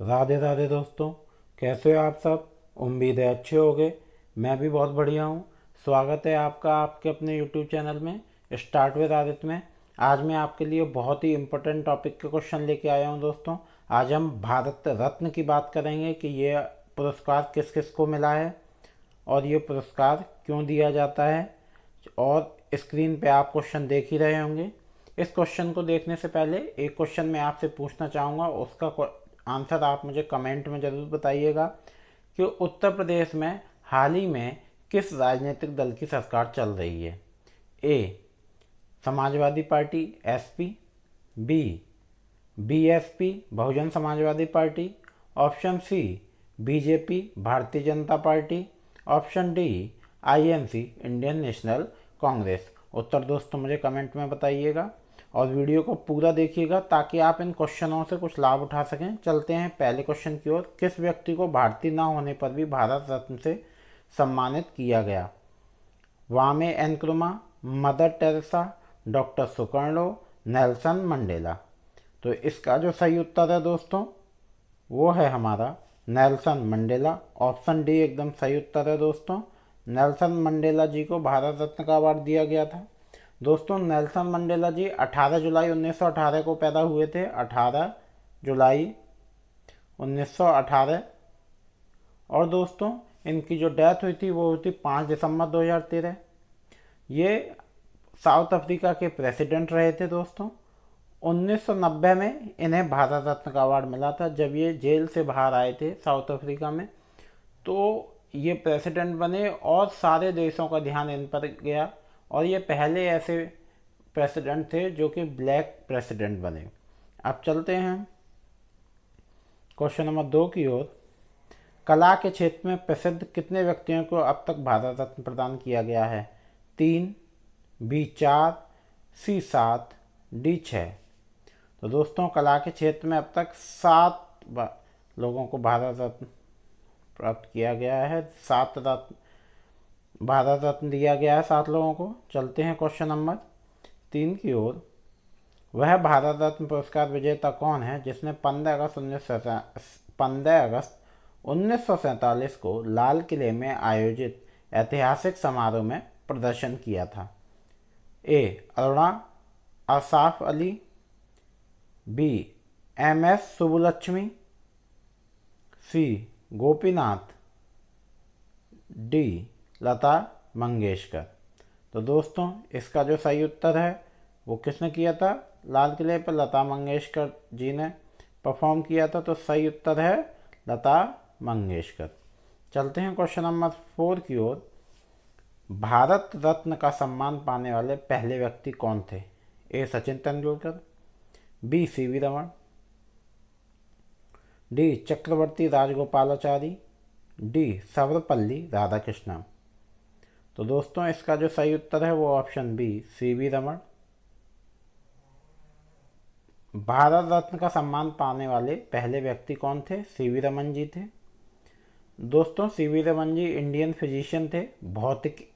राधे राधे दोस्तों कैसे हो आप सब उम्मीद है अच्छे हो मैं भी बहुत बढ़िया हूँ स्वागत है आपका आपके अपने यूट्यूब चैनल में स्टार्ट विद आदित्य में आज मैं आपके लिए बहुत ही इम्पोर्टेंट टॉपिक के क्वेश्चन लेके आया हूँ दोस्तों आज हम भारत रत्न की बात करेंगे कि ये पुरस्कार किस किस को मिला है और ये पुरस्कार क्यों दिया जाता है और स्क्रीन पर आप क्वेश्चन देख ही रहे होंगे इस क्वेश्चन को देखने से पहले एक क्वेश्चन मैं आपसे पूछना चाहूँगा उसका आंसर आप मुझे कमेंट में ज़रूर बताइएगा कि उत्तर प्रदेश में हाल ही में किस राजनीतिक दल की सरकार चल रही है A Samajwadi party SP B BSP Bahujan Samajwadi party option C BJP Bharatiya Janata party option D INC Indian National Congress उत्तर दोस्तों मुझे कमेंट में बताइएगा और वीडियो को पूरा देखिएगा ताकि आप इन क्वेश्चनों से कुछ लाभ उठा सकें चलते हैं पहले क्वेश्चन की ओर किस व्यक्ति को भारतीय ना होने पर भी भारत रत्न से सम्मानित किया गया Kwame Nkrumah Mother Teresa doctor Sukarno Nelson Mandela तो इसका जो सही उत्तर है दोस्तों वो है हमारा नेल्सन मंडेला ऑप्शन डी एकदम सही उत्तर है दोस्तों नेल्सन मंडेला जी को भारत रत्न का अवार्ड दिया गया था दोस्तों नेल्सन मंडेला जी 18 जुलाई 1918 को पैदा हुए थे 18 जुलाई 1918 और दोस्तों इनकी जो डेथ हुई थी वो हुई थी पाँच दिसंबर 2013 ये साउथ अफ्रीका के प्रेसिडेंट रहे थे दोस्तों 1990 में इन्हें भारत रत्न का अवार्ड मिला था जब ये जेल से बाहर आए थे साउथ अफ्रीका में तो ये प्रेसिडेंट बने और सारे देशों का ध्यान इन पर गया और ये पहले ऐसे प्रेसिडेंट थे जो कि ब्लैक प्रेसिडेंट बने अब चलते हैं क्वेश्चन नंबर दो की ओर कला के क्षेत्र में प्रसिद्ध कितने व्यक्तियों को अब तक भारत रत्न प्रदान किया गया है तीन बी चार सी सात डी छः तो दोस्तों कला के क्षेत्र में अब तक सात लोगों को भारत रत्न प्राप्त किया गया है सात रत्न भारत रत्न दिया गया है सात लोगों को चलते हैं क्वेश्चन नंबर तीन की ओर वह भारत रत्न पुरस्कार विजेता कौन है जिसने पंद्रह अगस्त उन्नीस पंद्रह अगस्त उन्नीस को लाल किले में आयोजित ऐतिहासिक समारोह में प्रदर्शन किया था A Aruna Asaf Ali B M S Subbulakshmi C Gopinath D Lata Mangeshkar तो दोस्तों इसका जो सही उत्तर है वो किसने किया था लाल किले पर लता मंगेशकर जी ने परफॉर्म किया था तो सही उत्तर है लता मंगेशकर चलते हैं क्वेश्चन नंबर फोर की ओर भारत रत्न का सम्मान पाने वाले पहले व्यक्ति कौन थे A Sachin Tendulkar B C V Raman D Chakravarti Rajagopalachari D Sarvepalli Radhakrishnan तो दोस्तों इसका जो सही उत्तर है वो option B C V Raman Bharat Ratna का सम्मान पाने वाले पहले व्यक्ति कौन थे सी वी रमन जी थे दोस्तों C V Raman ji Indian physician थे भौतिक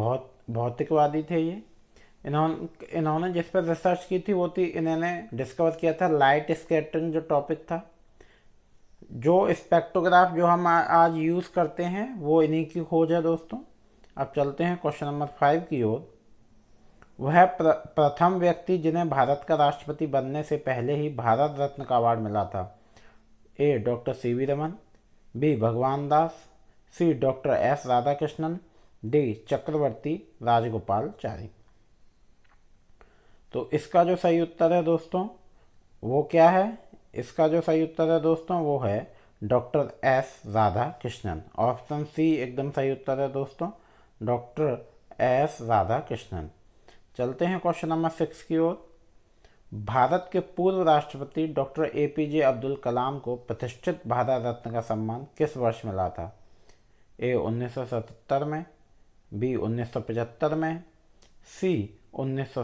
भौत भौतिकवादी थे ये इन्होंने इन्होंने जिस पर रिसर्च की थी वो थी इन्होंने डिस्कवर किया था लाइट स्कैटरिंग जो टॉपिक था जो स्पेक्ट्रोग्राफ जो हम आ, आज यूज़ करते हैं वो इन्हीं की खोज है दोस्तों अब चलते हैं क्वेश्चन नंबर फाइव की ओर वह प्र, प्रथम व्यक्ति जिन्हें भारत का राष्ट्रपति बनने से पहले ही भारत रत्न का अवार्ड मिला था A doctor C V Raman B Bhagwan Das C doctor S Radhakrishnan D Chakravarti Rajagopalachari तो इसका जो सही उत्तर है दोस्तों वो क्या है इसका जो सही उत्तर है दोस्तों वो है doctor S Radhakrishnan option C एकदम सही उत्तर है दोस्तों डॉक्टर एस राधा कृष्णन चलते हैं क्वेश्चन नंबर सिक्स की ओर भारत के पूर्व राष्ट्रपति doctor A P J Abdul Kalam को प्रतिष्ठित भारत रत्न का सम्मान किस वर्ष मिला था ए 1977 में बी 1975 में सी उन्नीस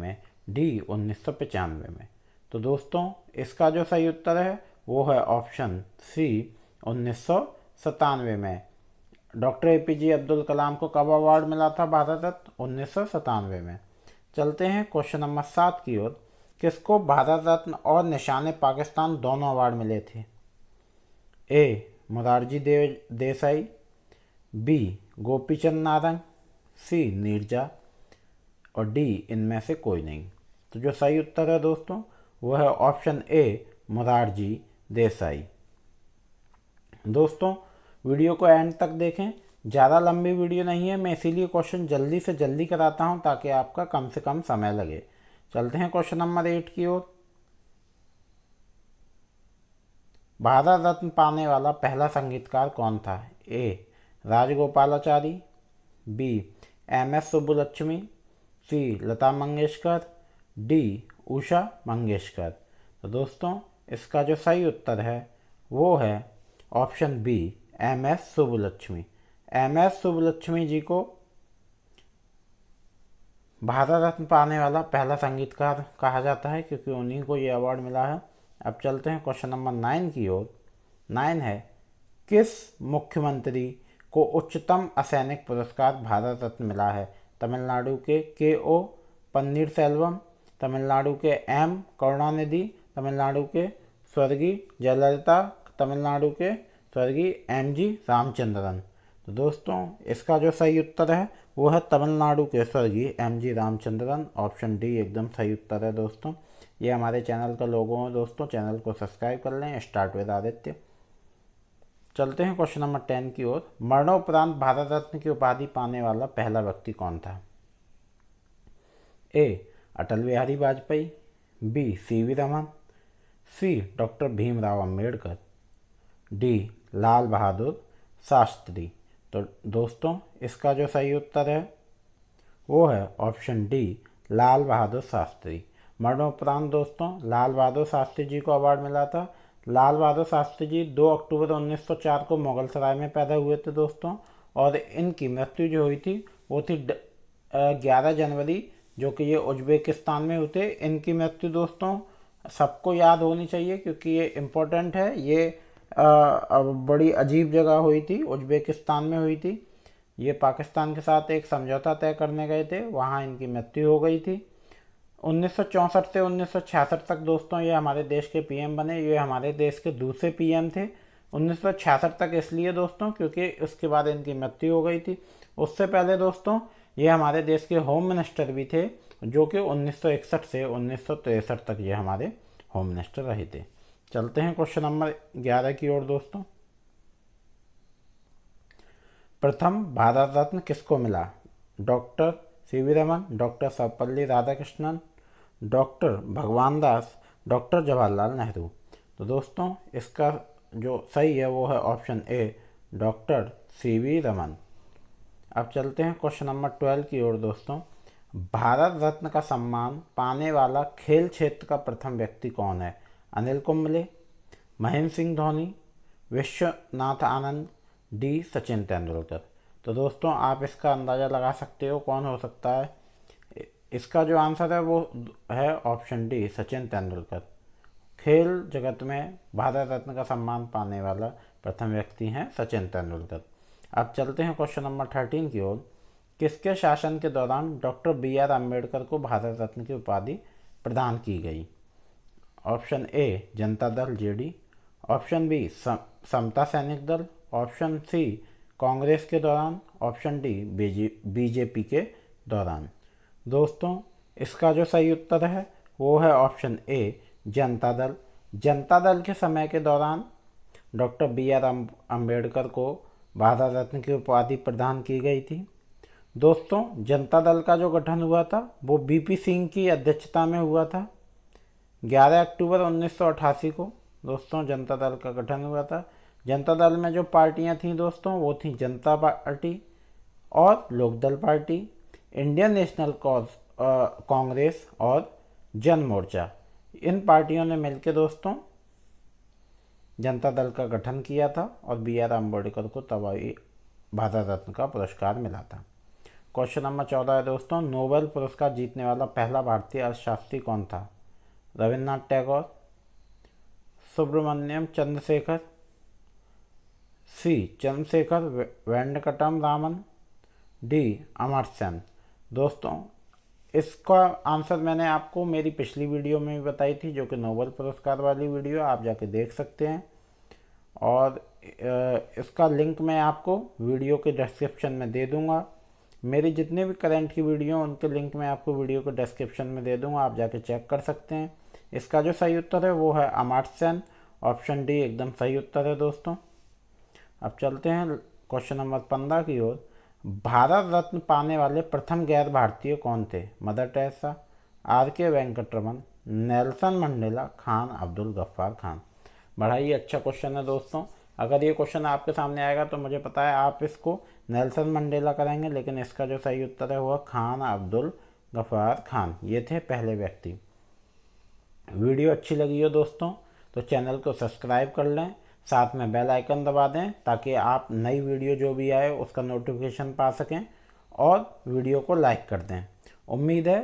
में डी उन्नीस में तो दोस्तों इसका जो सही उत्तर है वो है ऑप्शन सी उन्नीस में doctor A P J Abdul Kalam को कब अवार्ड मिला था भारत रत्न उन्नीस में चलते हैं क्वेश्चन नंबर सात की ओर किसको भारत रत्न और निशान पाकिस्तान दोनों अवार्ड मिले थे A Morarji Dev Desai B Gopichand Narang C Neerja और डी इनमें से कोई नहीं तो जो सही उत्तर है दोस्तों वह है ऑप्शन ए मुरारजी देसाई दोस्तों वीडियो को एंड तक देखें ज़्यादा लंबी वीडियो नहीं है मैं इसीलिए क्वेश्चन जल्दी से जल्दी कराता हूँ ताकि आपका कम से कम समय लगे चलते हैं क्वेश्चन नंबर एट की ओर भारत रत्न पाने वाला पहला संगीतकार कौन था A Rajagopalachari B M S Subbulakshmi C Lata Mangeshkar D Usha Mangeshkar तो दोस्तों इसका जो सही उत्तर है वो है option B M S Subbulakshmi M S Subbulakshmi ji को भारत रत्न पाने वाला पहला संगीतकार कहा जाता है क्योंकि उन्हीं को ये अवार्ड मिला है अब चलते हैं क्वेश्चन नंबर नाइन की ओर नाइन है किस मुख्यमंत्री को उच्चतम असैनिक पुरस्कार भारत रत्न मिला है तमिलनाडु के के ओ पन्नीर सेल्वम तमिलनाडु के एम करुणानिधि तमिलनाडु के स्वर्गीय जयललिता तमिलनाडु के स्वर्गीय एम जी रामचंद्रन तो दोस्तों इसका जो सही उत्तर है वो है तमिलनाडु के स्वर्गीय M G Ramachandran option D एकदम सही उत्तर है दोस्तों ये हमारे चैनल का लोगों है दोस्तों चैनल को सब्सक्राइब कर लें स्टार्ट विद आदित्य चलते हैं क्वेश्चन नंबर टेन की ओर मरणोपरांत भारत रत्न की उपाधि पाने वाला पहला व्यक्ति कौन था A Atal Bihari Vajpayee B C V Raman C doctor Bhimrao Ambedkar D Lal Bahadur Shastri तो दोस्तों इसका जो सही उत्तर है वो है ऑप्शन डी लाल बहादुर शास्त्री मरणोपरांत दोस्तों लाल बहादुर शास्त्री जी को अवार्ड मिला था लाल बहादुर शास्त्री जी 2 अक्टूबर 1904 को सराय में पैदा हुए थे दोस्तों और इनकी मृत्यु जो हुई थी वो थी ग्यारह जनवरी जो कि ये उज्बेकिस्तान में हुए थे इनकी मृत्यु दोस्तों सबको याद होनी चाहिए क्योंकि ये इम्पोर्टेंट है ये बड़ी अजीब जगह हुई थी उज्बेकिस्तान में हुई थी ये पाकिस्तान के साथ एक समझौता तय करने गए थे वहाँ इनकी मृत्यु हो गई थी 1964 से 1966 तक दोस्तों ये हमारे देश के पीएम बने ये हमारे देश के दूसरे पीएम थे 1966 तक इसलिए दोस्तों क्योंकि उसके बाद इनकी मृत्यु हो गई थी उससे पहले दोस्तों ये हमारे देश के होम मिनिस्टर भी थे जो कि 1961 से उन्नीस तक ये हमारे होम मिनिस्टर रहे थे चलते हैं क्वेश्चन नंबर ग्यारह की ओर दोस्तों प्रथम भारत रत्न किसको मिला doctor C V Raman doctor Sarvepalli Radhakrishnan doctor Bhagwan Das doctor Jawaharlal Nehru तो दोस्तों इसका जो सही है वो है option A doctor C V Raman अब चलते हैं क्वेश्चन नंबर ट्वेल्व की ओर दोस्तों भारत रत्न का सम्मान पाने वाला खेल क्षेत्र का प्रथम व्यक्ति कौन है अनिल कुंबले महेंद्र सिंह धोनी विश्वनाथ आनंद डी सचिन तेंदुलकर तो दोस्तों आप इसका अंदाज़ा लगा सकते हो कौन हो सकता है इसका जो आंसर है वो है ऑप्शन डी सचिन तेंदुलकर खेल जगत में भारत रत्न का सम्मान पाने वाला प्रथम व्यक्ति हैं सचिन तेंदुलकर अब चलते हैं क्वेश्चन नंबर थर्टीन की ओर किसके शासन के दौरान डॉक्टर बी आर अम्बेडकर को भारत रत्न की उपाधि प्रदान की गई ऑप्शन ए जनता दल जेडी ऑप्शन बी समता सैनिक दल ऑप्शन सी कांग्रेस के दौरान ऑप्शन डी बीजेपी के दौरान दोस्तों इसका जो सही उत्तर है वो है ऑप्शन ए जनता दल जनता दल के समय के दौरान डॉक्टर बी आर अम्बेडकर अं, को भारत रत्न की उपाधि प्रदान की गई थी दोस्तों जनता दल का जो गठन हुआ था वो बीपी सिंह की अध्यक्षता में हुआ था 11 अक्टूबर 1988 को दोस्तों जनता दल का गठन हुआ था जनता दल में जो पार्टियां थीं दोस्तों वो थी जनता पार्टी और Lokdal party Indian National Congress और जन मोर्चा इन पार्टियों ने मिलकर दोस्तों जनता दल का गठन किया था और बी आर अम्बेडकर को तबाही भारत रत्न का पुरस्कार मिला था क्वेश्चन नंबर चौदह है दोस्तों नोबेल पुरस्कार जीतने वाला पहला भारतीय अर्थशास्त्री कौन था रविन्द्रनाथ टैगोर सुब्रमण्यम चंद्रशेखर सी चंद्रशेखर वेंकटम रामन डी अमरचंद दोस्तों इसका आंसर मैंने आपको मेरी पिछली वीडियो में भी बताई थी जो कि नोबल पुरस्कार वाली वीडियो आप जाके देख सकते हैं और इसका लिंक मैं आपको वीडियो के डिस्क्रिप्शन में दे दूंगा मेरी जितने भी करंट की वीडियो उनके लिंक मैं आपको वीडियो के डिस्क्रिप्शन में दे दूंगा आप जाके चेक कर सकते हैं इसका जो सही उत्तर है वो है अमार्टसन ऑप्शन डी एकदम सही उत्तर है दोस्तों अब चलते हैं क्वेश्चन नंबर पंद्रह की ओर भारत रत्न पाने वाले प्रथम गैर भारतीय कौन थे mother Teresa R K Venkataraman Nelson Mandela Khan Abdul Gaffar Khan बड़ा ही अच्छा क्वेश्चन है दोस्तों अगर ये क्वेश्चन आपके सामने आएगा तो मुझे पता है आप इसको नेल्सन मंडेला करेंगे लेकिन इसका जो सही उत्तर है वह खान अब्दुल गफ्फार खान ये थे पहले व्यक्ति वीडियो अच्छी लगी हो दोस्तों तो चैनल को सब्सक्राइब कर लें साथ में बेल आइकन दबा दें ताकि आप नई वीडियो जो भी आए उसका नोटिफिकेशन पा सकें और वीडियो को लाइक कर दें उम्मीद है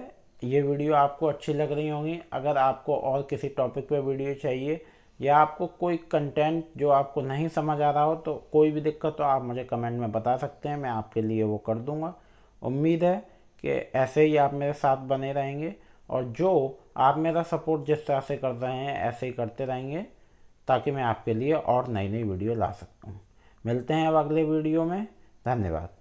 ये वीडियो आपको अच्छी लग रही होंगी अगर आपको और किसी टॉपिक पे वीडियो चाहिए या आपको कोई कंटेंट जो आपको नहीं समझ आ रहा हो तो कोई भी दिक्कत हो आप मुझे कमेंट में बता सकते हैं मैं आपके लिए वो कर दूँगा उम्मीद है कि ऐसे ही आप मेरे साथ बने रहेंगे और जो आप मेरा सपोर्ट जिस तरह से कर रहे हैं ऐसे ही करते रहेंगे ताकि मैं आपके लिए और नई नई वीडियो ला सकता हूँ मिलते हैं अब अगले वीडियो में धन्यवाद